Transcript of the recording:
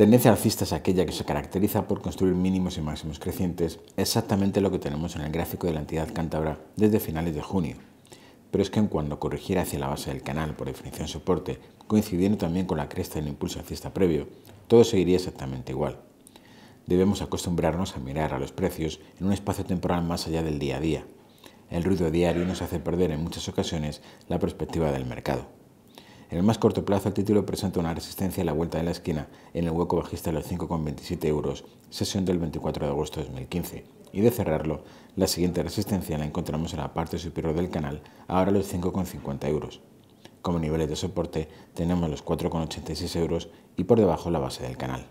tendencia alcista es aquella que se caracteriza por construir mínimos y máximos crecientes, exactamente lo que tenemos en el gráfico de la entidad cántabra desde finales de junio. Pero es que en cuando corrigiera hacia la base del canal por definición soporte, coincidiendo también con la cresta del impulso alcista previo, todo seguiría exactamente igual. Debemos acostumbrarnos a mirar a los precios en un espacio temporal más allá del día a día. El ruido diario nos hace perder en muchas ocasiones la perspectiva del mercado. En el más corto plazo, el título presenta una resistencia a la vuelta de la esquina en el hueco bajista de los 5,27 euros, sesión del 24 de agosto de 2015. Y de cerrarlo, la siguiente resistencia la encontramos en la parte superior del canal, ahora los 5,50 euros. Como niveles de soporte tenemos los 4,86 euros y por debajo la base del canal.